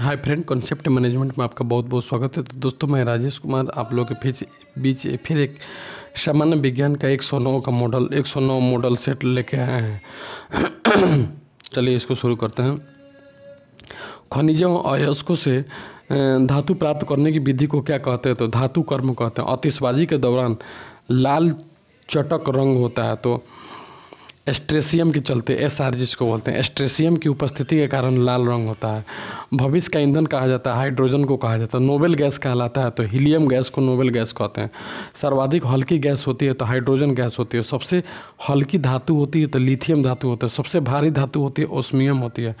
hi friend concept management में आपका बहुत बहुत स्वागत है तो दोस्तों मैं राजेश कुमार आप लोग के बीच बीच फिर एक सामान्य विज्ञान का एक सौ नौ का मॉडल एक सौ नौ मॉडल सेट लेके आए हैं चलिए इसको शुरू करते हैं खनिजों अयस्कों से धातु प्राप्त करने की विधि को क्या कहते हैं तो धातु कर्म कहते हैं आतिशबाजी के दौरान लाल चटक रंग होता है तो एस्ट्रेशियम के चलते एस आर जिसको बोलते हैं एस्ट्रेशियम की उपस्थिति के कारण लाल रंग होता है भविष्य का ईंधन कहा जाता है हाइड्रोजन को कहा जाता है नोबेल गैस कहलाता है तो हीलियम गैस को नोबेल गैस कहते हैं सर्वाधिक हल्की गैस होती है तो हाइड्रोजन गैस होती है सबसे हल्की धातु होती है तो लिथियम धातु होता है सबसे भारी धातु होती है ओस्मियम होती है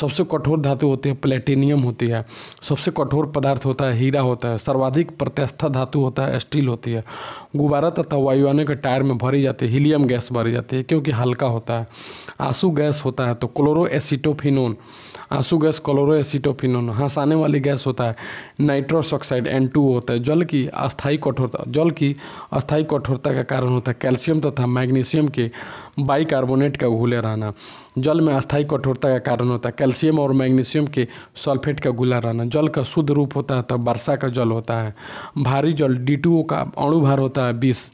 सबसे कठोर धातु होती है प्लेटिनियम होती है सबसे कठोर पदार्थ होता है हीरा होता है सर्वाधिक प्रत्यस्था धातु होता है स्टील होती है गुब्बारा तथा वायुवाने के टायर में भरी जाती है हीलियम गैस भरी जाती है क्योंकि हल्का होता है आंसू गैस होता है तो क्लोरो एसिटोफिनोन आंसू गैस क्लोरो एसिटोफिनोन हंसाने वाली गैस होता है नाइट्रोस ऑक्साइड एन टू होता है जल की अस्थायी कठोरता जल की अस्थायी कठोरता का कारण होता है कैल्शियम तथा मैग्नीशियम के बाईकार्बोनेट का घूले रहना जल में अस्थायी कठोरता का कारण होता है कैल्शियम और मैग्नीशियम के सल्फेट का गुला रहना जल का शुद्ध रूप होता है तब वर्षा का जल होता है भारी जल डी का अणुभार होता है बीस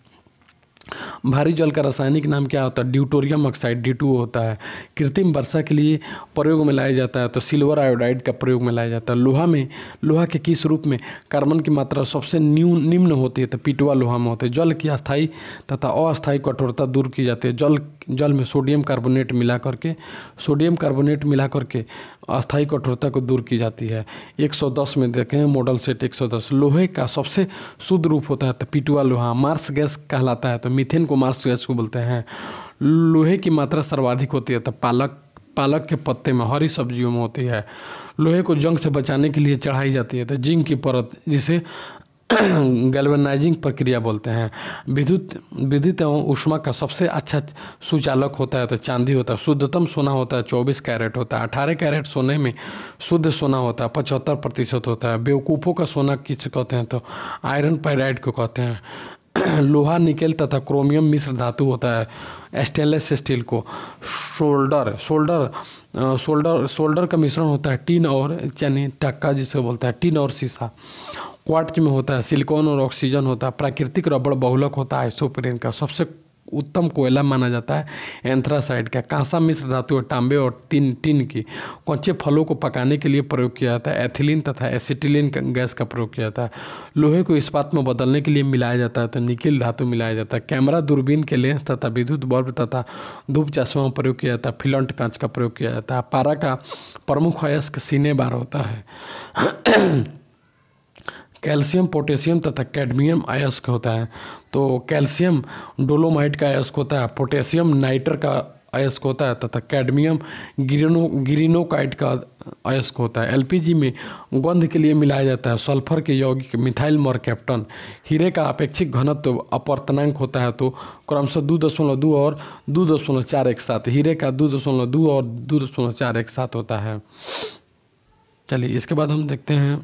भारी जल का रासायनिक नाम क्या होता है ड्यूटोरियम ऑक्साइड डी होता है कृत्रिम वर्षा के लिए प्रयोग में लाया जाता है तो सिल्वर आयोडाइड का प्रयोग में लाया जाता है लोहा में लोहा के किस रूप में कार्बन की मात्रा सबसे न्यून निम्न होती है तो पिटवा लोहा में होते हैं जल की अस्थायी तथा अस्थायी कठोरता दूर की जाती है जल जल में सोडियम कार्बोनेट मिला करके सोडियम कार्बोनेट मिला करके अस्थायी कठोरता को दूर की जाती है 110 में देखें मॉडल सेट 110 लोहे का सबसे शुद्ध रूप होता है तो पिटुआ लोहा मार्स गैस कहलाता है तो मिथेन को मार्स गैस को बोलते हैं लोहे की मात्रा सर्वाधिक होती है तो पालक पालक के पत्ते में हरी सब्जियों में होती है लोहे को जंग से बचाने के लिए चढ़ाई जाती है तो जिंक की परत जिसे गैल्वेनाइजिंग प्रक्रिया बोलते हैं विद्युत विद्युत एवं ऊष्मा का सबसे अच्छा सुचालक होता है तो चांदी होता है शुद्धतम सोना होता है चौबीस कैरेट होता है अठारह कैरेट सोने में शुद्ध सोना होता है पचहत्तर प्रतिशत होता है बेवकूफ़ों का सोना किस कहते हैं तो आयरन पैराइड को कहते हैं लोहा निकेल तथा क्रोमियम मिश्र धातु होता है स्टेनलेस स्टील को शोल्डर शोल्डर शोल्डर शोल्डर का मिश्रण होता है टिन और यानी टक्का जिसे बोलता है टिन और शीशा क्वार्ट्ज में होता है सिलिकॉन और ऑक्सीजन होता है प्राकृतिक रबड़ बहुलक होता है आइसोप्रेन का सबसे उत्तम कोयला माना जाता है एंथ्रासाइड का कांसा मिश्र धातु और तांबे और तीन टिन की कच्चे फलों को पकाने के लिए प्रयोग किया जाता है एथिलीन तथा एसिटिलीन गैस का प्रयोग किया जाता है लोहे को इस्पात में बदलने के लिए मिलाया जाता है तो निकिल धातु मिलाया जाता है कैमरा दूरबीन के लेंस तथा विद्युत बल्ब तथा धूप चश्मा में प्रयोग किया जाता है फिलंट कांच का प्रयोग किया जाता है पारा का प्रमुख अयस्क सीने बार होता है कैल्शियम पोटेशियम तथा कैडमियम अयस्क होता है तो कैल्शियम डोलोमाइट का अयस्क होता है पोटेशियम नाइटर का अयस्क होता है तथा कैडमियम ग्रीनो ग्रीनोकाइट का अयस्क होता है एलपीजी में गंध के लिए मिलाया जाता है सल्फर के यौगिक मिथाइल कैप्टन हीरे का अपेक्षिक घनत्व तो होता है तो क्रमशः दो दशमलव दो और दो दशमलव चार एक साथ हीरे का दो दशमलव दो और दो दशमलव चार एक साथ होता है चलिए इसके बाद हम देखते हैं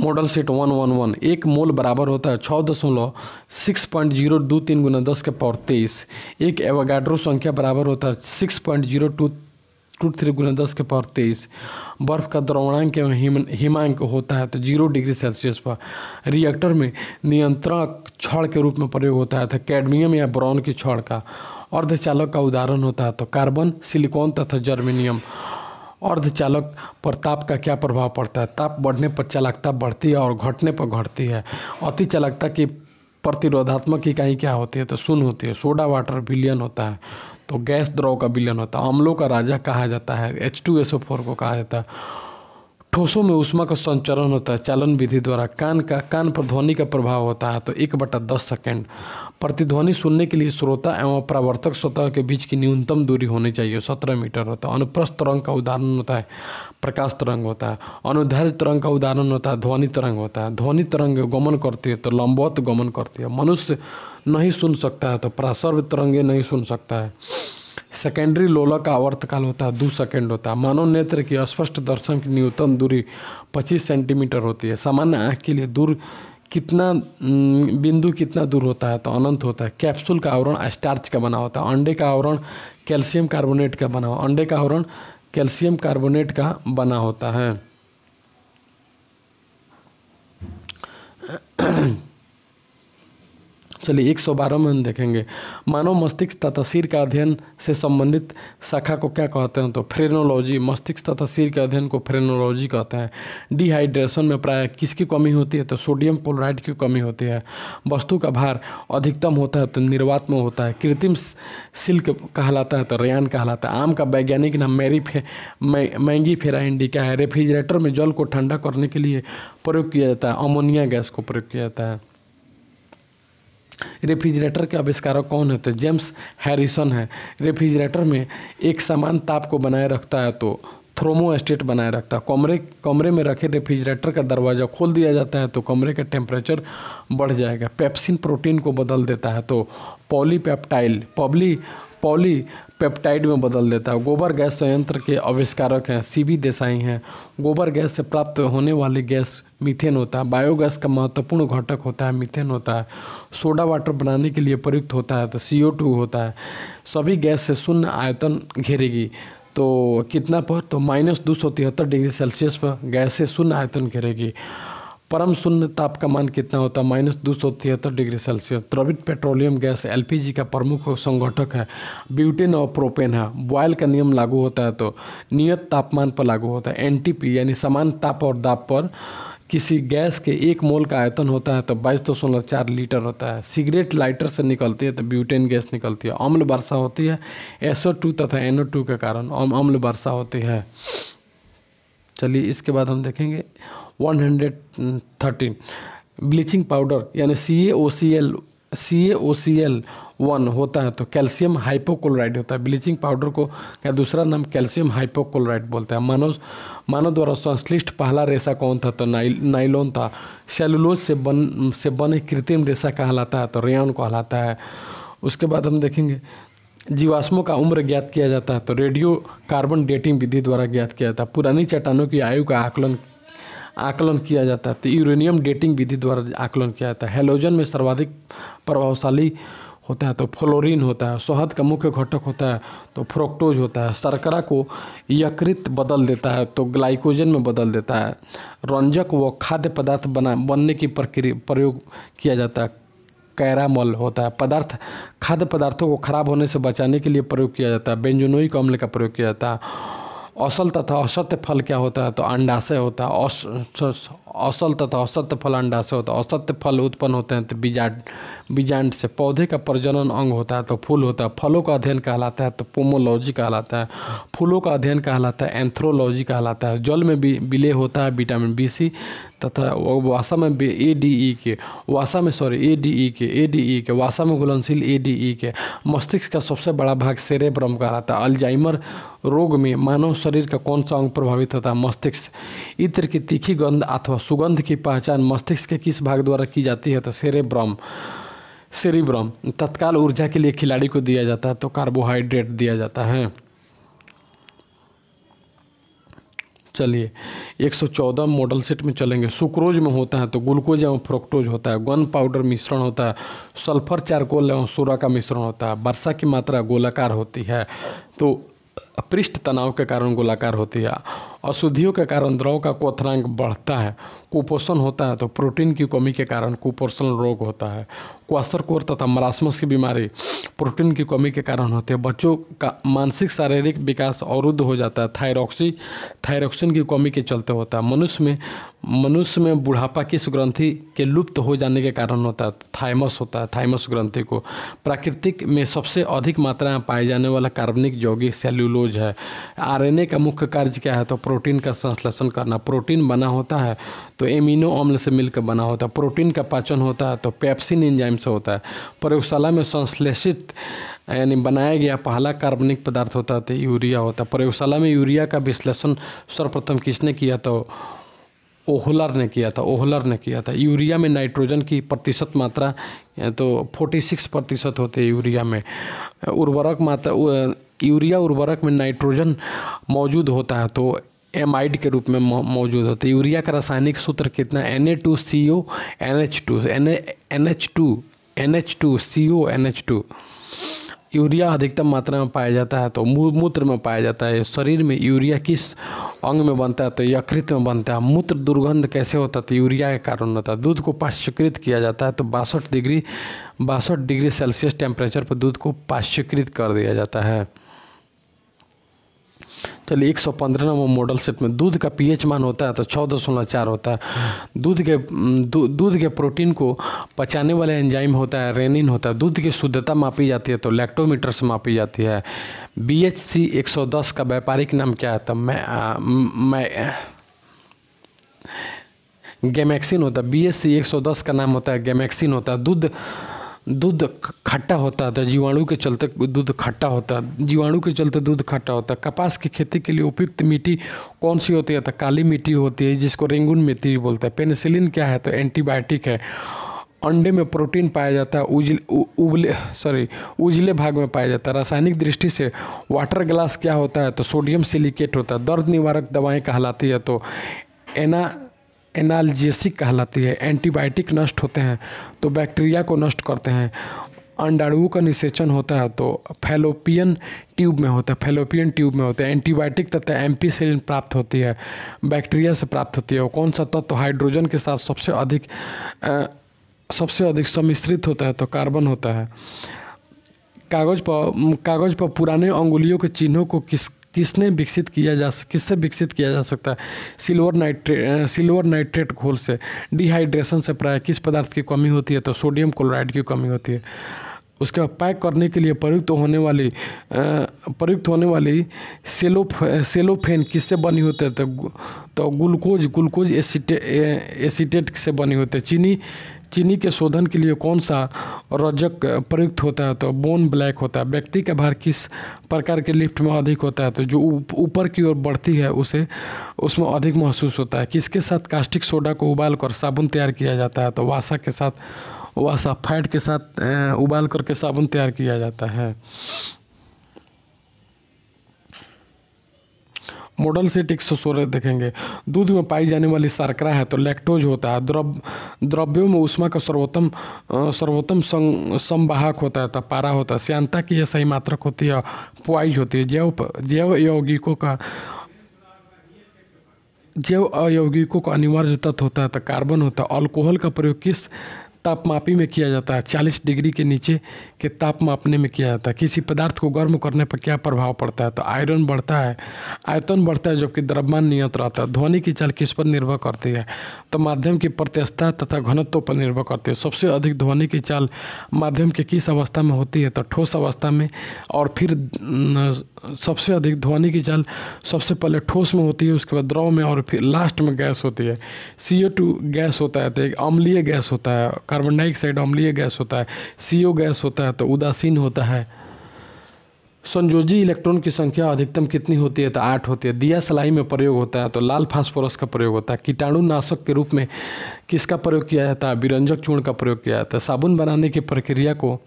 model set one one one एक मोल बराबर होता है छः दशमलव सिक्स पॉइंट जीरो दो तीन गुना दस के पावर तेईस एक एवागाड्रो संख्या बराबर होता है six point zero two two three गुना दस के पावर तेईस बर्फ़ का द्रवणांक एवं हिमांक होता है तो जीरो डिग्री सेल्सियस पर रिएक्टर में नियंत्रक छड़ के रूप में प्रयोग होता है तो कैडमियम या ब्राउन की छड़ का अर्धचालक का उदाहरण होता है तो कार्बन सिलिकॉन तथा जर्मेनियम अर्धचालक पर ताप का क्या प्रभाव पड़ता है ताप बढ़ने पर चालकता बढ़ती है और घटने पर घटती है अति चालकता की प्रतिरोधात्मक इकाई क्या होती है तो सुन होती है सोडा वाटर विलियन होता है तो गैस द्रव का विलियन होता है अम्लों का राजा कहा जाता है H two S O four को कहा जाता है ठोसों में उष्मा का संचरण होता है चालन विधि द्वारा कान का कान पर ध्वनि का प्रभाव होता है तो एक बटा दस सेकेंड प्रतिध्वनि सुनने के लिए श्रोता एवं प्रवर्तक सतह के बीच की न्यूनतम दूरी होनी चाहिए सत्रह मीटर होता है अनुप्रस्थ तरंग का उदाहरण होता है प्रकाश तरंग होता है अनुधर्य तरंग का उदाहरण होता है ध्वनि तरंग होता है ध्वनि तरंग गमन करती है तो लंबवत गमन करती है मनुष्य नहीं सुन सकता है तो प्रसर्व तरंगे नहीं सुन सकता है सेकेंडरी लोलक का आवर्तकाल होता है दो सेकेंड होता है मानव नेत्र की अस्पष्ट दर्शन की न्यूनतम दूरी पच्चीस सेंटीमीटर होती है सामान्य आँख के लिए दूर कितना बिंदु कितना दूर होता है तो अनंत होता है कैप्सूल का आवरण स्टार्च का बना होता है अंडे का आवरण कैल्शियम कार्बोनेट का बना अंडे का आवरण कैल्शियम कार्बोनेट का बना होता है चलिए एक सौ बारह में हम देखेंगे मानव मस्तिष्क तथा सिर का अध्ययन से संबंधित शाखा को क्या कहते हैं तो फ्रेनोलॉजी मस्तिष्क तथा सिर के अध्ययन को फ्रेनोलॉजी कहते हैं डिहाइड्रेशन में प्राय किसकी कमी होती है तो सोडियम क्लोराइड की कमी होती है वस्तु का भार अधिकतम होता है तो निर्वात में होता है कृत्रिम सिल्क कहलाता है तो रेयान कहलाता है आम का वैज्ञानिक नाम मैरी फे मैंगी फेरा इंडिका है रेफ्रिजरेटर में जल को ठंडा करने के लिए प्रयोग किया जाता है अमोनिया गैस को प्रयोग किया जाता है रेफ्रिजरेटर के आविष्कारक कौन है तो जेम्स हैरिसन है रेफ्रिजरेटर में एक समान ताप को बनाए रखता है तो थ्रोमो एस्टेट बनाए रखता है कमरे कमरे में रखे रेफ्रिजरेटर का दरवाज़ा खोल दिया जाता है तो कमरे का टेम्परेचर बढ़ जाएगा पेप्सिन प्रोटीन को बदल देता है तो पॉलीपेप्टाइल पॉली पॉली पेप्टाइड में बदल देता है गोबर गैस संयंत्र के आविष्कारक हैं सी बी देसाई हैं गोबर गैस से प्राप्त होने वाली गैस मीथेन होता है बायोगैस का महत्वपूर्ण घटक होता है मीथेन होता है सोडा वाटर बनाने के लिए प्रयुक्त होता है तो सी टू होता है सभी गैस से शून्य आयतन घेरेगी तो कितना पर तो माइनस दो सौ तिहत्तर डिग्री सेल्सियस पर गैस से शून्य आयतन घेरेगी परम शून्य ताप का मान कितना होता है माइनस दो सौ तिहत्तर डिग्री सेल्सियस द्रवित पेट्रोलियम गैस एलपीजी का प्रमुख संगठक है ब्यूटेन और प्रोपेन है बॉयल का नियम लागू होता है तो नियत तापमान पर लागू होता है एनटीपी यानी समान ताप और दाप पर किसी गैस के एक मोल का आयतन होता है तो बाईस दशमलव चार लीटर होता है सिगरेट लाइटर से निकलती है तो ब्यूटेन गैस निकलती है अम्ल वर्षा होती है एसओ टू तथा एनओ टू के कारण अम्ल वर्षा होती है चलिए इसके बाद हम देखेंगे 113 ब्लीचिंग पाउडर यानी C A O C L C A O C L one होता है तो कैल्शियम हाइपोक्लोराइड होता है ब्लीचिंग पाउडर को क्या दूसरा नाम कैल्शियम हाइपोक्लोराइड बोलते हैं मानव मानव द्वारा संश्लिष्ट पहला रेशा कौन था तो नाइल नाइलोन था सेलुलोज से बन से बने कृत्रिम रेशा कहलाता है तो रेयन कहलाता है उसके बाद हम देखेंगे जीवाश्मों का उम्र ज्ञात किया जाता है तो रेडियो कार्बन डेटिंग विधि द्वारा ज्ञात किया जाता है पुरानी चट्टानों की आयु का आकलन आकलन किया जाता है तो यूरेनियम डेटिंग विधि द्वारा आकलन किया जाता है हेलोजन में सर्वाधिक प्रभावशाली होता है तो फ्लोरीन होता है शहद का मुख्य घटक होता है तो फ्रोक्टोज होता है शर्करा को यकृत बदल देता है तो ग्लाइकोजन में बदल देता है रंजक व खाद्य पदार्थ बना बनने की प्रक्रिया प्रयोग किया जाता है कैरामल होता है पदार्थ खाद्य पदार्थों को खराब होने से बचाने के लिए प्रयोग किया जाता है बेंजोनोइक अम्ल का प्रयोग किया जाता है असल तथा असत्य फल क्या होता है तो अंडाशय होता है असल तथा तो असत्य फल अंडा से होता है असत्य फल उत्पन्न होते हैं तो बीजाट बीजांड से पौधे का प्रजनन अंग होता है तो फूल होता है फलों का अध्ययन कहलाता है तो पोमोलॉजी कहलाता है फूलों का अध्ययन कहलाता है एंथ्रोलॉजी कहलाता है जल में भी विलय होता है विटामिन बी सी तथा वासा में ए डी ई के वासा में सॉरी ए डी ई के ए डी ई के वासा में घुलनशील ए डी ई के मस्तिष्क का सबसे बड़ा भाग सेरे ब्रम कहलाता है अल्जाइमर रोग में मानव शरीर का कौन सा अंग प्रभावित होता है मस्तिष्क इत्र की तीखी गंध अथवा सुगंध की पहचान मस्तिष्क के किस भाग द्वारा की जाती है तो सेरेब्रम सेरिब्रम तत्काल ऊर्जा के लिए खिलाड़ी को दिया जाता है तो कार्बोहाइड्रेट दिया जाता है चलिए 114 मॉडल सेट में चलेंगे सुक्रोज में होता है तो ग्लूकोज एवं फ्रोक्टोज होता है गन पाउडर मिश्रण होता है सल्फर चारकोल एवं सोरा का मिश्रण होता है वर्षा की मात्रा गोलाकार होती है तो अपृष्ट तनाव के कारण गोलाकार होती है अशुद्धियों के कारण द्रव का क्वथनांक बढ़ता है कुपोषण होता है तो प्रोटीन की कमी के कारण कुपोषण रोग होता है क्वासरकोर तथा मरासमस की बीमारी प्रोटीन की कमी के कारण होती है बच्चों का मानसिक शारीरिक विकास अवरुद्ध हो जाता है थायरॉक्सी थायरॉक्सिन की कमी के चलते होता है मनुष्य में मनुष्य में बुढ़ापा किस ग्रंथि के लुप्त हो जाने के कारण होता है थाइमस होता है थाइमस ग्रंथि को प्राकृतिक में सबसे अधिक मात्रा में पाए जाने वाला कार्बनिक यौगिक सेल्यूलो ग्लूकोज है आरएनए का मुख्य कार्य क्या है तो प्रोटीन का संश्लेषण करना प्रोटीन बना होता है तो एमिनो अम्ल से मिलकर बना होता है प्रोटीन का पाचन होता है तो पेप्सिन इंजाइम से होता है प्रयोगशाला में संश्लेषित यानी बनाया गया पहला कार्बनिक पदार्थ होता है तो यूरिया होता है प्रयोगशाला में यूरिया का विश्लेषण सर्वप्रथम किसने किया तो ओहलर ने किया था ओहलर ने किया था यूरिया में नाइट्रोजन की प्रतिशत मात्रा तो 46 प्रतिशत होते है यूरिया में उर्वरक मात्रा यूरिया उर्वरक में नाइट्रोजन मौजूद होता है तो एमाइड के रूप में मौजूद होता है यूरिया का रासायनिक सूत्र कितना N A two C O N H two N H two N H two C O N H two urea अधिकतम मात्रा में पाया जाता है तो मूत्र में पाया जाता है शरीर में यूरिया किस अंग में बनता है तो यकृत में बनता है मूत्र दुर्गंध कैसे होता है तो यूरिया के कारण होता है दूध को पाश्चीकृत किया जाता है तो बासठ डिग्री बासठ डिग्री सेल्सियस टेम्परेचर पर दूध को पाश्चीकृत कर दिया जाता है चलिए तो एक सौ पंद्रह नंबर मॉडल सेट में दूध का पीएच मान होता है तो छः सोलह चार होता है दूध के दूध के प्रोटीन को पचाने वाले एंजाइम होता है रेनिन होता है दूध की शुद्धता मापी जाती है तो लैक्टोमीटर से मापी जाती है बी एच सी एक सौ दस का व्यापारिक नाम क्या है तो मैं आ, मैं गेमैक्सिन होता है बी एस सी एक सौ दस का नाम होता है गेमैक्सिन होता है दूध दूध खट्टा होता था जीवाणु के चलते दूध खट्टा होता जीवाणु के चलते दूध खट्टा होता कपास की खेती के लिए उपयुक्त मिट्टी कौन सी होती है तो काली मिट्टी होती है जिसको रेंगून मिट्टी बोलते हैं पेनिसिलिन क्या है तो एंटीबायोटिक है अंडे में प्रोटीन पाया जाता है उजले उबले सॉरी उजले भाग में पाया जाता है रासायनिक दृष्टि से वाटर ग्लास क्या होता है तो सोडियम सिलिकेट होता है दर्द निवारक दवाएं कहलाती है तो एना एनाल्जेसिक कहलाती है एंटीबायोटिक नष्ट होते हैं तो बैक्टीरिया को नष्ट करते हैं अंडाणुओं का निषेचन होता है तो फैलोपियन ट्यूब में होता है फैलोपियन ट्यूब में होता है एंटीबायोटिक तथा एम्पीसिलिन प्राप्त होती है बैक्टीरिया से प्राप्त होती है और कौन सा तत्व तो हाइड्रोजन के साथ सबसे अधिक आ, सबसे अधिक सम्मिश्रित होता है तो कार्बन होता है कागज़ पर कागज़ पर पुराने अंगुलियों के चिन्हों को किस किसने विकसित किया जा किससे विकसित किया जा सकता है सिल्वर नाइट्रेट सिल्वर नाइट्रेट घोल से डिहाइड्रेशन से प्राय किस पदार्थ की कमी होती है तो सोडियम क्लोराइड की कमी होती है उसके बाद पैक करने के लिए प्रयुक्त होने वाली प्रयुक्त होने वाली सेलो सेलोफेन किससे बनी होती है तो तो ग्लूकोज ग्लूकोज एसिटे एसिटेट से बनी होती है चीनी चीनी के शोधन के लिए कौन सा रजक प्रयुक्त होता है तो बोन ब्लैक होता है व्यक्ति का भार किस प्रकार के लिफ्ट में अधिक होता है तो जो ऊपर की ओर बढ़ती है उसे उसमें अधिक महसूस होता है किसके साथ कास्टिक सोडा को उबाल कर साबुन तैयार किया जाता है तो वासा के साथ वासा फैट के साथ उबाल करके साबुन तैयार किया जाता है मॉडल से टिक्सोरे देखेंगे दूध में पाई जाने वाली शर्करा है तो लैक्टोज होता है द्रव द्रव्यों में उष्मा का सर्वोत्तम सर्वोत्तम संवाहक होता है तो पारा होता है श्यांता की यह सही मात्रक होती है पुआइज होती है जैव जैव यौगिकों का जैव अयौगिकों का अनिवार्य तत्व होता है तो कार्बन होता है अल्कोहल का प्रयोग किस तापमापी में किया जाता है चालीस डिग्री के नीचे के ताप मापने में किया जाता है किसी पदार्थ को गर्म करने पर क्या प्रभाव पड़ता है तो आयरन बढ़ता है आयतन बढ़ता है जबकि द्रव्यमान नियत रहता है ध्वनि की चाल किस पर निर्भर करती है तो माध्यम की प्रत्यस्था तथा घनत्व पर निर्भर करती है सबसे अधिक ध्वनि की चाल माध्यम के किस अवस्था में होती है तो ठोस अवस्था में और फिर सबसे अधिक ध्वनि की जल सबसे पहले ठोस में होती है उसके बाद द्रव में और फिर लास्ट में गैस होती है सी ओ टू गैस होता है तो एक अम्लीय गैस होता है कार्बन डाइऑक्साइड अम्लीय गैस होता है सी ओ गैस होता है तो उदासीन होता है संयोजी इलेक्ट्रॉन की संख्या अधिकतम कितनी होती है तो आठ होती है दिया सलाई में प्रयोग होता है तो लाल फास्फोरस का प्रयोग होता है कीटाणुनाशक के रूप में किसका प्रयोग किया जाता है विरंजक चूर्ण का प्रयोग किया जाता है साबुन बनाने की प्रक्रिया को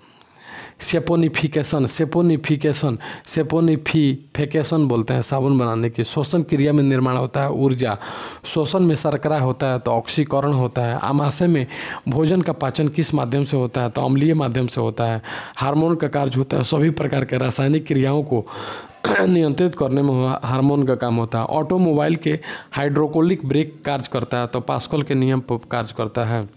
सेपोनिफिकेशन सेपोनिफिकेशन सेपोनिफिफिकेशन बोलते हैं साबुन बनाने की शोषण क्रिया में निर्माण होता है ऊर्जा शोषण में शर्करा होता है तो ऑक्सीकरण होता है आमाशय में भोजन का पाचन किस माध्यम से होता है तो अम्लीय माध्यम से होता है हार्मोन का कार्य होता है सभी प्रकार के रासायनिक क्रियाओं को नियंत्रित करने में हार्मोन का काम होता है ऑटोमोबाइल के हाइड्रोकोलिक ब्रेक कार्य करता है तो पास्कल के नियम पर कार्य करता है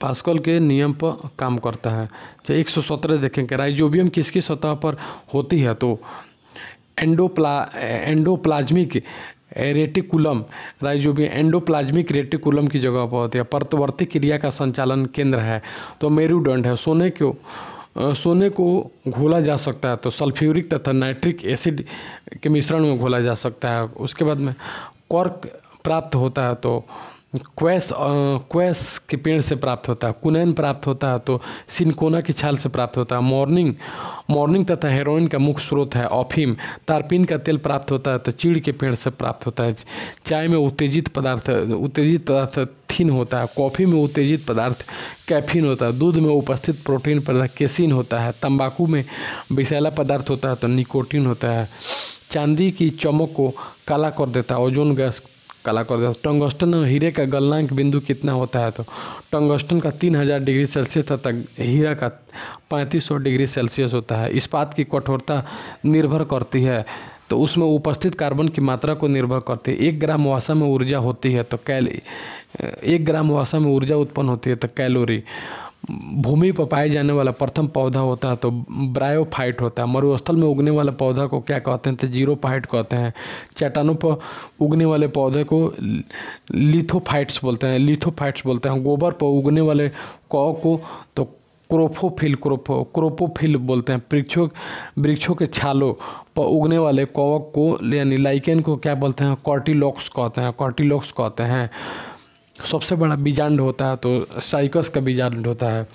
पास्कल के नियम पर काम करता है चाहे एक सौ सत्रह देखेंगे राइजोबियम किसकी सतह पर होती है तो endopla endoplasmic reticulum rhizobium endoplasmic reticulum की जगह पर होती है परतवर्ती क्रिया का संचालन केंद्र है तो मेरुदंड है सोने को सोने को घोला जा सकता है तो सल्फ्यूरिक तथा नाइट्रिक एसिड के मिश्रण में घोला जा सकता है उसके बाद में कॉर्क प्राप्त होता है तो क्वैस क्वेस के पेड़ से प्राप्त होता है कुनैन प्राप्त होता है तो सिनकोना की छाल से प्राप्त होता है मॉर्निंग मॉर्निंग तथा हेरोइन का मुख्य स्रोत है ऑफिम तारपीन का तेल प्राप्त होता है तो चीड़ के पेड़ से प्राप्त होता है चाय में उत्तेजित पदार्थ उत्तेजित पदार्थ थीन होता है कॉफ़ी में उत्तेजित पदार्थ कैफीन होता है दूध में उपस्थित प्रोटीन पदार्थ केसिन होता है तंबाकू में विषैला पदार्थ होता है तो निकोटीन होता है चांदी की चमक को काला कर देता है ओजोन गैस काला कर देता टंगस्टन और हीरे का गलनांक बिंदु कितना होता है तो टंगस्टन का तीन हज़ार डिग्री सेल्सियस तथा हीरा का पैंतीस सौ डिग्री सेल्सियस होता है इस्पात की कठोरता निर्भर करती है तो उसमें उपस्थित कार्बन की मात्रा को निर्भर करती है एक ग्राम वासा में ऊर्जा होती है तो कैल एक ग्राम वासा में ऊर्जा उत्पन्न होती है तो कैलोरी भूमि पर पाए जाने वाला प्रथम पौधा होता है तो ब्रायोफाइट होता है मरुस्थल में उगने वाला पौधा को क्या कहते हैं तो जीरो फाइट कहते हैं चट्टानों पर उगने वाले पौधे को लिथोफाइट्स बोलते हैं लिथोफाइट्स बोलते हैं गोबर पर उगने वाले कौ को तो क्रोफोफिल क्रोफो क्रोपोफिल बोलते हैं वृक्षों वृक्षों के छालों पर उगने वाले कौक को यानी लाइकेन को क्या बोलते हैं कॉर्टिलॉक्स कहते हैं कॉर्टिलॉक्स कहते हैं सबसे बड़ा बीजांड होता है तो साइकस का बीजांड होता है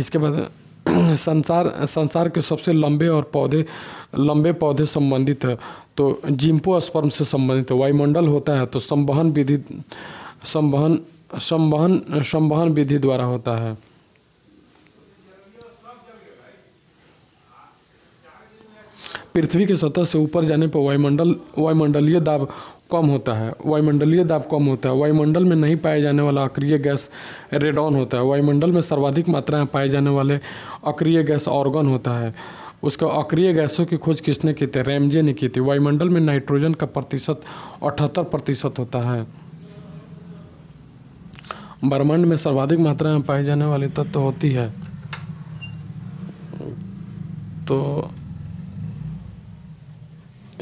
इसके बाद संसार संसार के सबसे लंबे और पौधे लंबे पौधे संबंधित है तो जिम्पो स्पर्म से संबंधित है वायुमंडल होता है तो संवहन विधि संवहन संवहन संवहन विधि द्वारा होता है पृथ्वी के सतह से ऊपर जाने पर वायुमंडल वायुमंडलीय दाब कम होता है वायुमंडलीय दाब कम होता है वायुमंडल में नहीं पाए जाने वाला अक्रिय गैस रेडॉन होता है वायुमंडल में सर्वाधिक मात्रा में पाए जाने वाले अक्रिय गैस ऑर्गन होता है उसका अक्रिय गैसों की खोज किसने की थी रेमजे ने की थी वायुमंडल में नाइट्रोजन का प्रतिशत अठहत्तर प्रतिशत होता है ब्रह्मांड में सर्वाधिक मात्रा में पाए जाने वाले तत्व तो होती है तो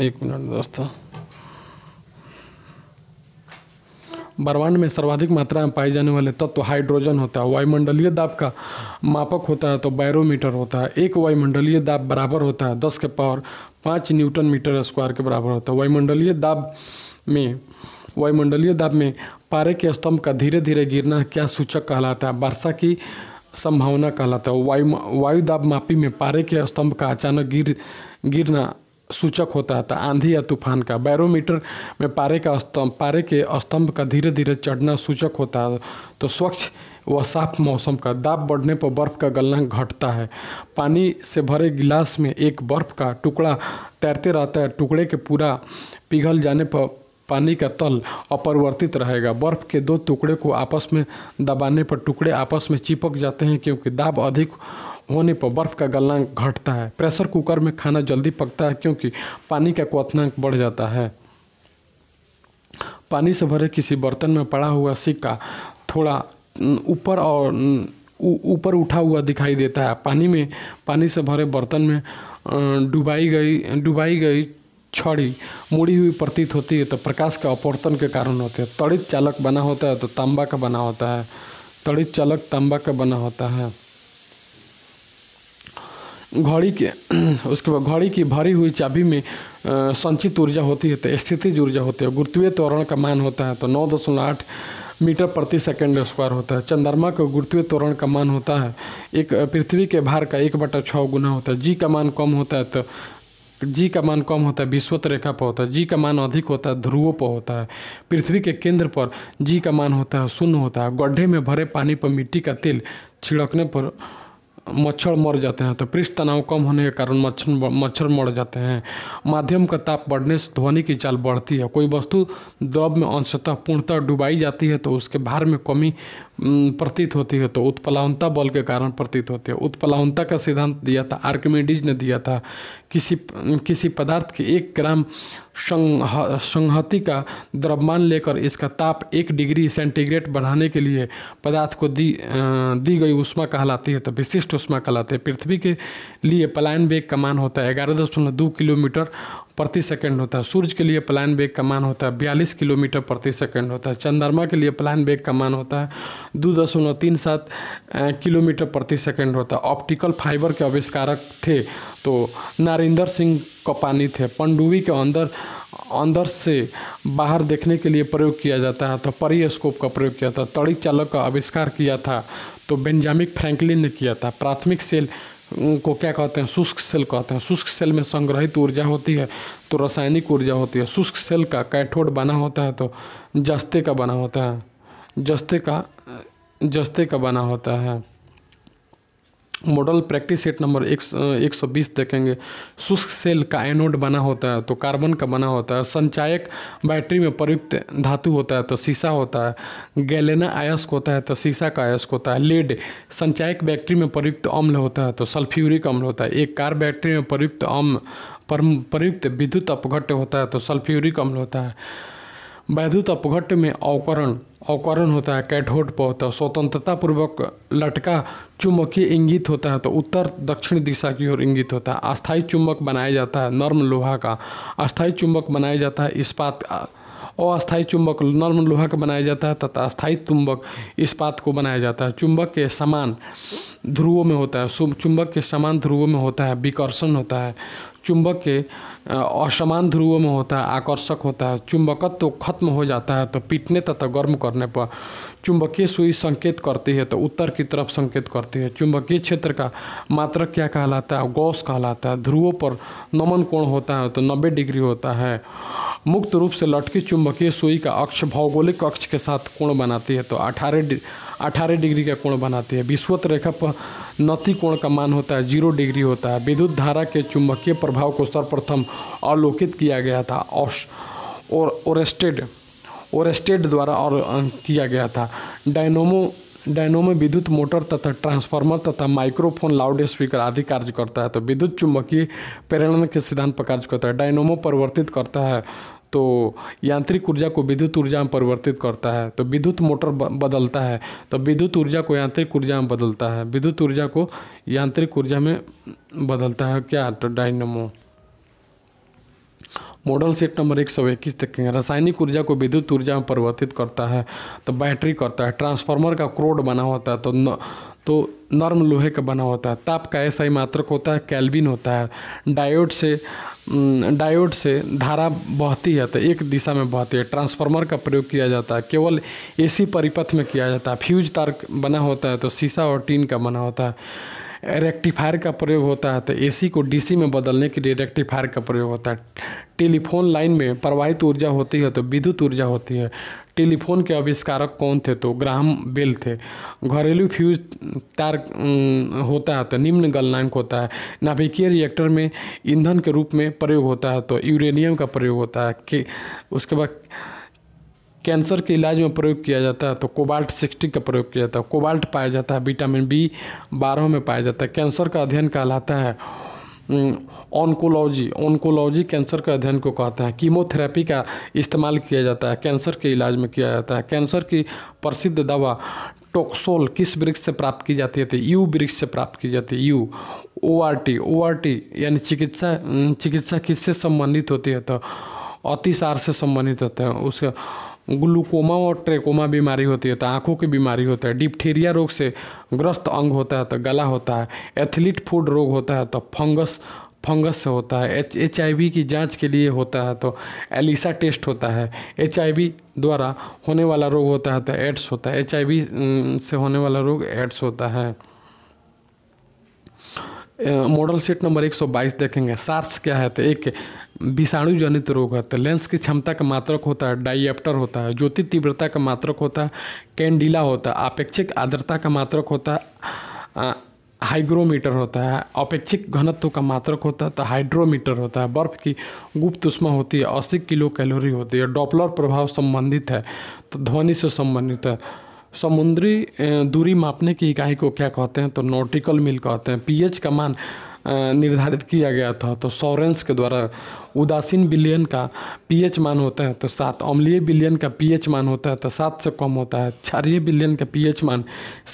एक मिनट दोस्तों ब्रह्मांड में सर्वाधिक मात्रा में पाए जाने वाले तत्व तो हाइड्रोजन होता है वायुमंडलीय दाब का मापक होता है तो बैरोमीटर होता है एक वायुमंडलीय दाब बराबर होता है दस के पावर पाँच न्यूटन मीटर स्क्वायर के बराबर होता है वायुमंडलीय दाब में वायुमंडलीय दाब में पारे के स्तंभ का धीरे धीरे गिरना क्या सूचक कहलाता है वर्षा की संभावना कहलाता है वायु वायुदाब मापी में पारे के स्तंभ का अचानक गिर गिरना सूचक होता था आंधी या तूफान का बैरोमीटर में पारे का स्तंभ पारे के स्तंभ का धीरे धीरे चढ़ना सूचक होता है तो स्वच्छ व साफ मौसम का दाब बढ़ने पर बर्फ़ का गलना घटता है पानी से भरे गिलास में एक बर्फ़ का टुकड़ा तैरते रहता है टुकड़े के पूरा पिघल जाने पर पानी का तल अपरिवर्तित रहेगा बर्फ़ के दो टुकड़े को आपस में दबाने पर टुकड़े आपस में चिपक जाते हैं क्योंकि दाब अधिक होने पर बर्फ़ का गलनांक घटता है प्रेशर कुकर में खाना जल्दी पकता है क्योंकि पानी का क्वथनांक बढ़ जाता है पानी से भरे किसी बर्तन में पड़ा हुआ सिक्का थोड़ा ऊपर और ऊपर उठा हुआ दिखाई देता है पानी में पानी से भरे बर्तन में डुबाई गई डुबाई गई छड़ी मुड़ी हुई प्रतीत होती है तो प्रकाश के अपवर्तन के कारण होते हैं तड़ित चालक बना होता है तो तांबा का बना होता है तड़ित चालक तांबा का बना होता है घड़ी के उसके बाद घड़ी की भरी हुई चाबी में संचित ऊर्जा होती है तो स्थिति ऊर्जा होती है गुरुत्वीय त्वरण का मान होता है तो नौ दशमलव आठ मीटर प्रति सेकेंड स्क्वायर होता है चंद्रमा का गुरुत्वीय त्वरण का मान होता है एक पृथ्वी के भार का एक बटा छः गुना होता है जी का मान कम होता है तो जी का मान कम होता है विश्वत रेखा पर होता है जी का मान अधिक होता है ध्रुवों पर होता है पृथ्वी के केंद्र पर जी का मान होता है शून्य होता है गड्ढे में भरे पानी पर मिट्टी का तेल छिड़कने पर मच्छर मर जाते हैं तो पृष्ठ तनाव कम होने के कारण मच्छर मच्छर मर जाते हैं माध्यम का ताप बढ़ने से ध्वनि की चाल बढ़ती है कोई वस्तु द्रव में अंशतः पूर्णतः डुबाई जाती है तो उसके भार में कमी प्रतीत होती है तो उत्पलावनता बल के कारण प्रतीत होती है उत्पलावनता का सिद्धांत दिया था आर्कमेडीज ने दिया था किसी किसी पदार्थ के एक ग्राम संहति का द्रव्यमान लेकर इसका ताप एक डिग्री सेंटीग्रेड बढ़ाने के लिए पदार्थ को दी दी गई उष्मा कहलाती है तो विशिष्ट उष्मा कहलाती है पृथ्वी के लिए पलायन वेग का मान होता है ग्यारह दशमलव दो किलोमीटर प्रति सेकंड होता है सूर्य के लिए प्लान वेग का मान होता है बयालीस किलोमीटर प्रति सेकंड होता है चंद्रमा के लिए प्लान वेग का मान होता है दो दशमलव तीन सात किलोमीटर प्रति सेकंड होता है ऑप्टिकल फाइबर के आविष्कारक थे तो नारिंदर सिंह कपानी थे पंडुबी के अंदर अंदर से बाहर देखने के लिए प्रयोग किया जाता है तो परियस्कोप का प्रयोग किया था तड़ी चालक का आविष्कार किया था तो बेंजामिक फ्रैंकलिन ने किया था प्राथमिक सेल को क्या कहते हैं शुष्क सेल कहते हैं शुष्क सेल में संग्रहित ऊर्जा होती है तो रासायनिक ऊर्जा होती है शुष्क सेल का कैथोड बना होता है तो जस्ते का बना होता है जस्ते का जस्ते का बना होता है मॉडल प्रैक्टिस सेट नंबर एक एक सौ बीस देखेंगे शुष्क सेल का एनोड बना होता है तो कार्बन का बना होता है संचायक बैटरी में प्रयुक्त धातु होता है तो शीशा होता है गैलेना आयस्क होता है तो शीशा का आयस्क होता है लेड संचायक बैटरी में प्रयुक्त अम्ल होता है तो सल्फ्यूरिक अम्ल होता है एक कार बैटरी में प्रयुक्त अम्ल प्रयुक्त विद्युत अपघट्य होता है तो सल्फ्यूरिक अम्ल होता है वैद्युत अपघट में अवकरण अवकरण होता है कैठोट पर होता है स्वतंत्रतापूर्वक लटका चुंबकीय इंगित होता है तो उत्तर दक्षिण दिशा की ओर इंगित होता है अस्थायी चुंबक बनाया जाता है नर्म लोहा का अस्थायी चुंबक बनाया जाता है इस्पात अस्थायी चुंबक नर्म लोहा का बनाया जाता है तथा अस्थायी चुंबक इस्पात को बनाया जाता है चुंबक के समान ध्रुवों में होता है चुंबक के समान ध्रुवों में होता है विकर्षण होता है चुंबक के असमान ध्रुव में होता है आकर्षक होता है चुंबकत्व तो खत्म हो जाता है तो पीटने तथा गर्म करने पर चुंबकीय सुई संकेत करती है तो उत्तर की तरफ संकेत करती है चुंबकीय क्षेत्र का मात्रक क्या कहलाता है गौस कहलाता है ध्रुवों पर नमन कोण होता है तो नब्बे डिग्री होता है मुक्त रूप से लटकी चुंबकीय सुई का अक्ष भौगोलिक अक्ष के साथ कोण बनाती है तो अठारह अठारह डिग्री का कोण बनाती है विश्वत रेखा पर नती कोण का मान होता है जीरो डिग्री होता है विद्युत धारा के चुंबकीय प्रभाव को सर्वप्रथम अवलोकित किया गया था और ओरेस्टेड और और स्टेट द्वारा और किया गया था डायनोमो डायनो में विद्युत मोटर तथा ट्रांसफार्मर तथा माइक्रोफोन लाउड स्पीकर आदि कार्य करता है तो विद्युत चुंबकीय प्रेरण के सिद्धांत पर कार्य करता है डायनोमो परिवर्तित करता है तो यांत्रिक ऊर्जा को विद्युत ऊर्जा में परिवर्तित करता है तो विद्युत मोटर बदलता है तो विद्युत ऊर्जा को यांत्रिक ऊर्जा में बदलता है विद्युत ऊर्जा को यांत्रिक ऊर्जा में बदलता है क्या तो डायनोमो मॉडल सेट नंबर एक सौ इक्कीस देखेंगे रासायनिक ऊर्जा को विद्युत ऊर्जा में परिवर्तित करता है तो बैटरी करता है ट्रांसफार्मर का क्रोड बना होता है तो न, तो नर्म लोहे का बना होता है ताप का ऐसा ही मात्रक होता है कैल्बिन होता है डायोड से डायोड से धारा बहती है तो एक दिशा में बहती है ट्रांसफार्मर का प्रयोग किया जाता है केवल एसी परिपथ में किया जाता है फ्यूज तार बना होता है तो शीशा और टीन का बना होता है रेक्टिफायर का प्रयोग होता है तो एसी को डीसी में बदलने के लिए रेक्टिफायर का प्रयोग होता है टेलीफोन लाइन में प्रवाहित ऊर्जा होती है तो विद्युत ऊर्जा होती है टेलीफोन के आविष्कारक कौन थे तो ग्राहम बेल थे घरेलू फ्यूज तार होता है तो निम्न गलनांक होता है नाभिकीय रिएक्टर में ईंधन के रूप में प्रयोग होता है तो यूरेनियम का प्रयोग होता है कि उसके बाद कैंसर के इलाज में प्रयोग किया जाता है तो कोबाल्ट सिक्सटी का प्रयोग किया जाता है कोबाल्ट पाया जाता है विटामिन बी बारह में पाया जाता है कैंसर का अध्ययन कहलाता है ऑनकोलॉजी ऑनकोलॉजी कैंसर के अध्ययन को कहता है कीमोथेरेपी का इस्तेमाल किया जाता है कैंसर के इलाज में किया जाता है कैंसर की प्रसिद्ध दवा टोक्सोल किस वृक्ष से प्राप्त की जाती है तो यू वृक्ष से प्राप्त की जाती है U O R T O R T यानी चिकित्सा चिकित्सा किससे संबंधित होती है तो अतिसार से संबंधित होते हैं उसका ग्लूकोमा और ट्रेकोमा बीमारी होती है तो आँखों की बीमारी होता है डिप्थीरिया रोग से ग्रस्त अंग होता है तो गला होता है एथलीट फूड रोग होता है तो फंगस फंगस से होता है एच एच की जांच के लिए होता है तो एलिसा टेस्ट होता है एच द्वारा होने वाला रोग होता है तो एड्स होता है एच से होने वाला रोग एड्स होता है मॉडल सीट नंबर 122 देखेंगे सार्स क्या है तो एक विषाणु जनित रोग है तो लेंस की क्षमता का मात्रक होता है डाइएप्टर होता है ज्योति तीव्रता का मात्रक होता है कैंडिला होता है अपेक्षिक आर्द्रता का मात्रक होता है हाइग्रोमीटर होता है अपेक्षिक घनत्व का मात्रक होता है तो हाइड्रोमीटर होता है बर्फ़ की गुप्त उष्मा होती है अस्सी किलो कैलोरी होती है डॉपलर प्रभाव संबंधित है तो ध्वनि से संबंधित है समुद्री दूरी मापने की इकाई को क्या कहते हैं तो नोटिकल मिल कहते हैं पीएच का मान निर्धारित किया गया था तो सोरेंस के द्वारा उदासीन विलयन का पीएच मान होता है तो सात अम्लीय विलयन का पीएच मान होता है तो सात से कम होता है क्षारीय विलयन का पीएच मान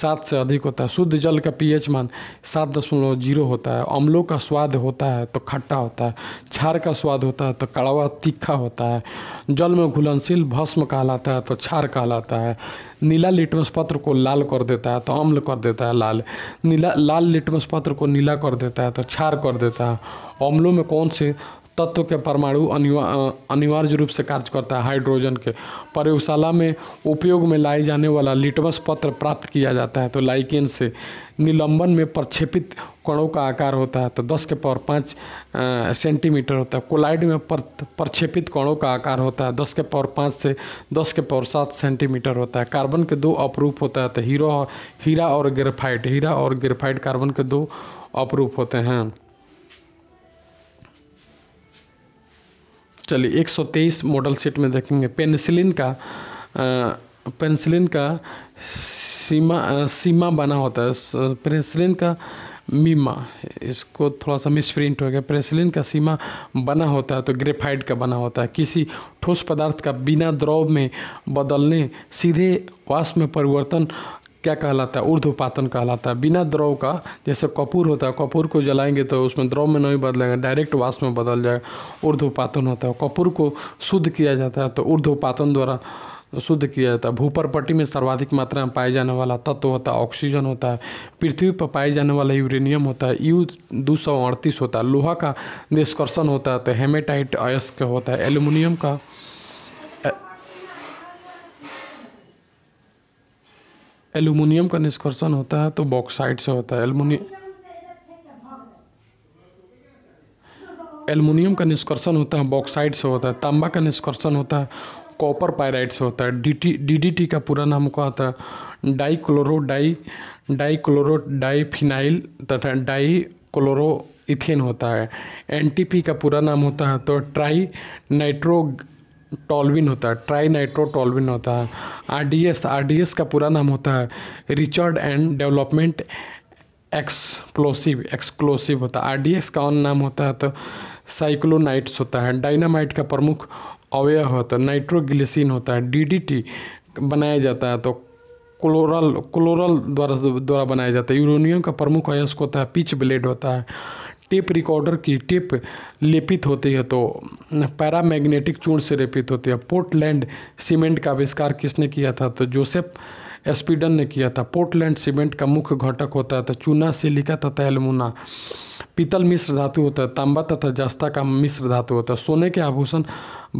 सात से अधिक होता है शुद्ध जल का पीएच मान सात दशमलव जीरो होता है अम्लों का स्वाद होता है तो खट्टा होता है छार का स्वाद होता है तो कड़वा तीखा होता है जल में घुलनशील भस्म कहलाता है तो छार कहलाता है नीला लिटमस पत्र को लाल कर देता है तो अम्ल कर देता है लाल नीला लाल लिटमस पत्र को नीला कर देता है तो क्षार कर देता है अम्लों में कौन से तत्व के परमाणु अनिवार्य रूप से कार्य करता है हाइड्रोजन के प्रयोगशाला में उपयोग में लाए जाने वाला लिटमस पत्र प्राप्त किया जाता है तो लाइकेन से निलंबन में प्रक्षेपित कणों का आकार होता है तो 10 के पावर पाँच सेंटीमीटर होता है कोलाइड में प्रक्षेपित कणों का आकार होता है 10 के पावर पाँच से 10 के पावर सात सेंटीमीटर होता है कार्बन के दो अपरूप होता है तो हीरो हीरा और ग्रेफाइट हीरा और ग्रेफाइट कार्बन के दो अपरूप होते हैं चलिए 123 मॉडल सेट में देखेंगे पेनिसिलिन का पेनिसिलिन का सीमा सीमा बना होता है पेनिसिलिन का मीमा इसको थोड़ा सा मिसप्रिंट हो गया पेनिसिलिन का सीमा बना होता है तो ग्रेफाइट का बना होता है किसी ठोस पदार्थ का बिना द्रव में बदलने सीधे वाष्प में परिवर्तन क्या कहलाता है ऊर्ध्वपातन कहलाता है बिना द्रव का जैसे कपूर होता है कपूर को जलाएंगे तो उसमें द्रव में नहीं बदलेगा डायरेक्ट वाष्प में बदल जाएगा ऊर्ध्वपातन होता है कपूर को शुद्ध किया जाता है तो ऊर्ध्वपातन द्वारा शुद्ध किया जाता है भूपरपट्टी में सर्वाधिक मात्रा में पाए जाने वाला तत्व होता है ऑक्सीजन होता है पृथ्वी पर पाए जाने वाला यूरेनियम होता है यू दो सौ अड़तीस होता है लोहा का निष्कर्षण होता है तो हेमेटाइट अयस्क होता है एल्यूमिनियम का एलुमिनियम का निष्कर्षण होता है तो बॉक्साइड से होता है एलुमिनियम एलुमिनियम का निष्कर्षण होता है बॉक्साइड से होता है तांबा का निष्कर्षण होता है कॉपर पायराइड से होता है डीटी डी का पूरा नाम को आता है di chloro di di chloro phenyl तथा डाई क्लोरो इथेन होता है एनटीपी का पूरा नाम होता है तो ट्राई नाइट्रो टॉलविन होता है ट्राई नाइट्रो टॉलविन होता है R R D S D S का पूरा नाम होता है research and development explosive explosive होता है आर डी एस का और नाम होता है तो साइक्लोनाइट्स होता है डायनामाइट का प्रमुख अवयव होता है नाइट्रोग्लिसिन होता है डी डी टी बनाया जाता है तो क्लोरल क्लोरल द्वारा द्वारा बनाया जाता है यूरोनियम का प्रमुख अयस्क होता है पिच ब्लेड होता है टेप रिकॉर्डर की टेप लेपित होती है तो पैरामैग्नेटिक चूर्ण से लेपित होती है पोर्टलैंड सीमेंट का आविष्कार किसने किया था तो जोसेफ एस्पीडन ने किया था पोर्टलैंड सीमेंट का मुख्य घटक होता था तो चूना सिलिका तथा एलमुना पीतल मिश्र धातु होता है तांबा तथा जस्ता का मिश्र धातु होता है सोने के आभूषण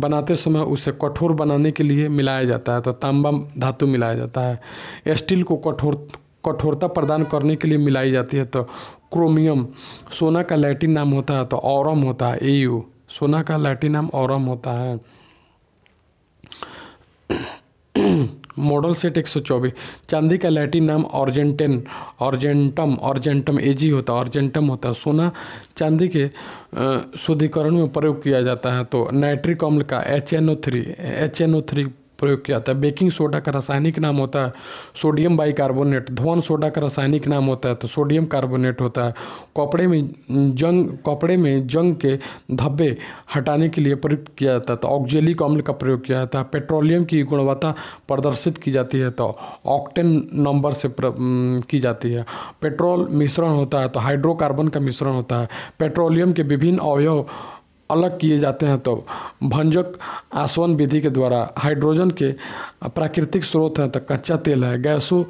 बनाते समय उसे कठोर बनाने के लिए मिलाया जाता है तो तांबा धातु मिलाया जाता है स्टील को कठोर कठोरता प्रदान करने के लिए मिलाई जाती है तो क्रोमियम सोना का लैटिन नाम होता है तो औरम होता है एयू सोना का लैटिन नाम औरम होता है मॉडल सेट एक सौ चौबीस चांदी का लैटिन नाम ऑर्जेंटेन ऑर्जेंटम ऑर्जेंटम एजी होता है ऑर्जेंटम होता है सोना चांदी के शुद्धिकरण में प्रयोग किया जाता है तो नाइट्रिक अम्ल का H N O three H N O three प्रयोग किया जाता है बेकिंग सोडा का रासायनिक नाम होता है सोडियम बाइकार्बोनेट धुआन सोडा का रासायनिक नाम होता है तो सोडियम कार्बोनेट होता है कपड़े में जंग कपड़े में जंग के धब्बे हटाने के लिए प्रयुक्त किया जाता है तो ऑक्जेलिक अम्ल का प्रयोग किया जाता है पेट्रोलियम की गुणवत्ता प्रदर्शित की जाती है तो ऑक्टेन नंबर से की जाती है पेट्रोल मिश्रण होता है तो हाइड्रोकार्बन का मिश्रण होता है पेट्रोलियम के विभिन्न अवयव अलग किए जाते हैं तो भंजक आसवन विधि के द्वारा हाइड्रोजन के प्राकृतिक स्रोत हैं तो कच्चा तेल है गैसो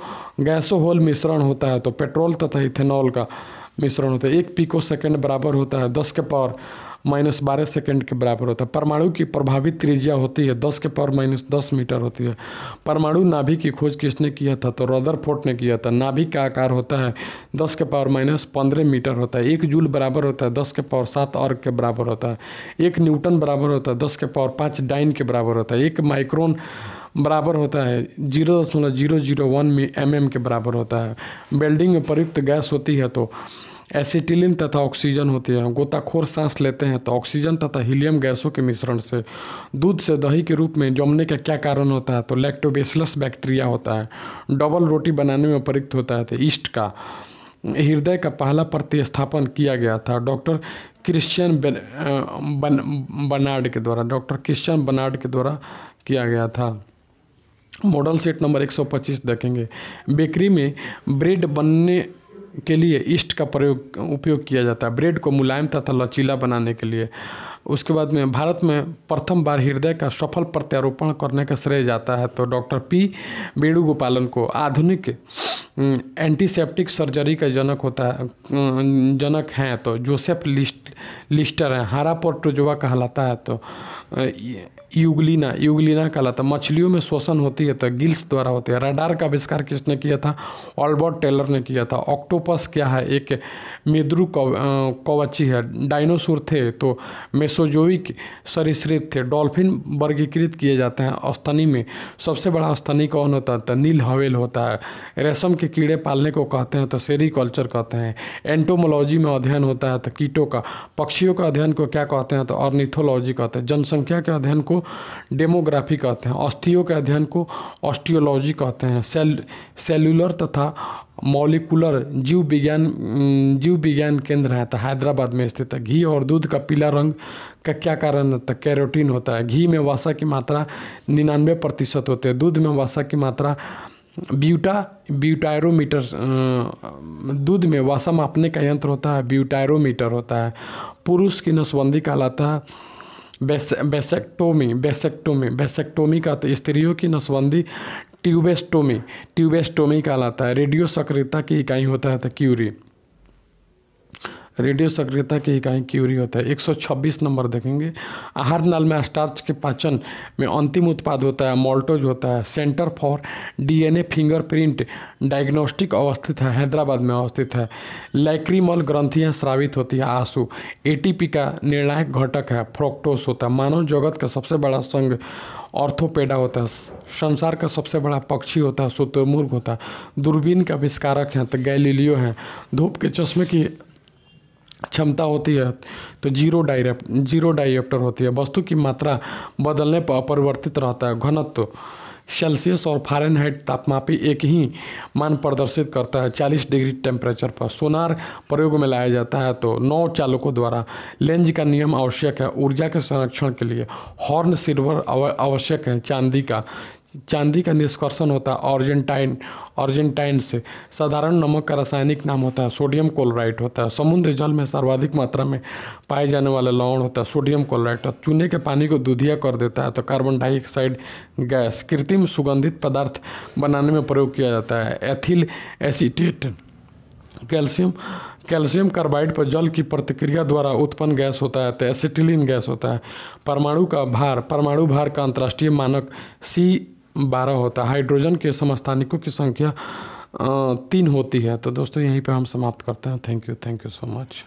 गैसोहोल मिश्रण होता है तो पेट्रोल तथा इथेनॉल का मिश्रण होता है एक पिको सेकेंड बराबर होता है दस के पावर माइनस बारह सेकेंड के बराबर होता है परमाणु की प्रभावी त्रिज्या होती है दस के पावर माइनस दस मीटर होती है परमाणु नाभि की खोज किसने किया था तो रदरफोर्ट ने किया था नाभि का आकार होता है दस के पावर माइनस पंद्रह मीटर होता है एक जूल बराबर होता है दस के पावर सात अर्ग के बराबर होता है एक न्यूटन बराबर होता है दस के पावर पाँच डाइन के बराबर होता है एक माइक्रोन बराबर होता है जीरो दशमलव zero zero one M M के बराबर होता है बेल्डिंग में प्रयुक्त गैस होती है तो एसिटिलिन तथा ऑक्सीजन होती है गोताखोर सांस लेते हैं तो ऑक्सीजन तथा हीलियम गैसों के मिश्रण से दूध से दही के रूप में जमने का क्या कारण होता है तो लैक्टोबेसिलस बैक्टीरिया होता है डबल रोटी बनाने में प्रयुक्त होता है तो ईस्ट का हृदय का पहला प्रतिस्थापन किया गया था डॉक्टर क्रिश्चियन बन, बन, बनार्ड के द्वारा डॉक्टर क्रिश्चियन बनार्ड के द्वारा किया गया था मॉडल सेट नंबर 125 देखेंगे बेकरी में ब्रेड बनने के लिए ईस्ट का प्रयोग उपयोग किया जाता है ब्रेड को मुलायम तथा लचीला बनाने के लिए उसके बाद में भारत में प्रथम बार हृदय का सफल प्रत्यारोपण करने का श्रेय जाता है तो डॉक्टर पी वेणुगोपालन को आधुनिक एंटीसेप्टिक सर्जरी का जनक होता है जनक हैं तो जोसेफ लिस्ट लिस्टर हैं हरा पोर्टोजोवा कहलाता है तो युगलिना कहला कहलाता मछलियों में शोषण होती है तो गिल्स द्वारा होती है रडार का आविष्कार किसने किया था ऑल्बर्ट टेलर ने किया था ऑक्टोपस क्या है एक मेद्रु कवची है डायनोसोर थे तो मेसोजोविक सरीसृप थे डॉल्फिन वर्गीकृत किए जाते हैं स्तनी में सबसे बड़ा स्तनी कौन होता है तो नील हवेल होता है रेशम के कीड़े पालने को कहते हैं तो सेरिकल्चर कहते हैं एंटोमोलॉजी में अध्ययन होता है तो कीटों का पक्षियों का अध्ययन को क्या कहते हैं तो ऑर्निथोलॉजी कहते हैं जनसंख्या के अध्ययन को डेमोग्राफी कहते हैं अस्थियों के अध्ययन को ऑस्टियोलॉजी कहते हैं सेल सेलुलर तथा मॉलिकुलर जीव विज्ञान जीव विज्ञान केंद्र है तो हैदराबाद में स्थित है घी और दूध का पीला रंग का क्या कारण होता है तो कैरोटीन होता है घी में वसा की मात्रा निन्यानवे प्रतिशत होती है दूध में वसा की मात्रा ब्यूटा ब्यूटायरोमीटर दूध में वसा मापने का यंत्र होता है ब्यूटायरोमीटर होता है पुरुष की नसबंदी कहलाता है बेस बेसेक्टोमी बेसेक्टोमी बेसेक्टोमी का तो स्त्रियों की नसबंदी ट्यूबेस्टोमी ट्यूबेस्टोमी कहलाता है रेडियो सक्रियता की इकाई होता है तो क्यूरी रेडियो सक्रियता की इकाई क्यूरी होता है 126 नंबर देखेंगे आहार नाल में स्टार्च के पाचन में अंतिम उत्पाद होता है मोल्टोज होता है centre for DNA fingerprint diagnostic अवस्थित है हैदराबाद में अवस्थित है लैक्रीमल ग्रंथियाँ श्रावित होती है आंसू ए का निर्णायक घटक है फ्रोक्टोस होता है मानव जगत का सबसे बड़ा संघ ऑर्थोपेडा होता है संसार का सबसे बड़ा पक्षी होता है शुतुरमुर्ग होता है दूरबीन का आविष्कारक है तो गैलीलियो है धूप के चश्मे की क्षमता होती है तो जीरो डायरेप जीरो डाइएप्टर होती है वस्तु की मात्रा बदलने पर अपरिवर्तित रहता है घनत्व सेल्सियस और फारेनहाइट तापमापी एक ही मान प्रदर्शित करता है 40 डिग्री टेम्परेचर पर सोनार प्रयोग में लाया जाता है तो नौ चालकों द्वारा लेंज का नियम आवश्यक है ऊर्जा के संरक्षण के लिए हॉर्न सिल्वर आवश्यक है चांदी का चांदी का निष्कर्षण होता है ऑर्जेंटाइन ऑर्जेंटाइन से साधारण नमक का रासायनिक नाम होता है सोडियम क्लोराइड होता है समुद्र जल में सर्वाधिक मात्रा में पाए जाने वाला लवण होता है सोडियम क्लोराइड और चूने के पानी को दूधिया कर देता है तो कार्बन डाइऑक्साइड गैस कृत्रिम सुगंधित पदार्थ बनाने में प्रयोग किया जाता है ethyl acetate calcium calcium carbide पर जल की प्रतिक्रिया द्वारा उत्पन्न गैस होता है तो एसिटिलिन गैस होता है परमाणु का भार परमाणु भार का अंतर्राष्ट्रीय मानक सी बारह होता है हाइड्रोजन के समस्थानिकों की संख्या तीन होती है तो दोस्तों यहीं पे हम समाप्त करते हैं thank you thank you so much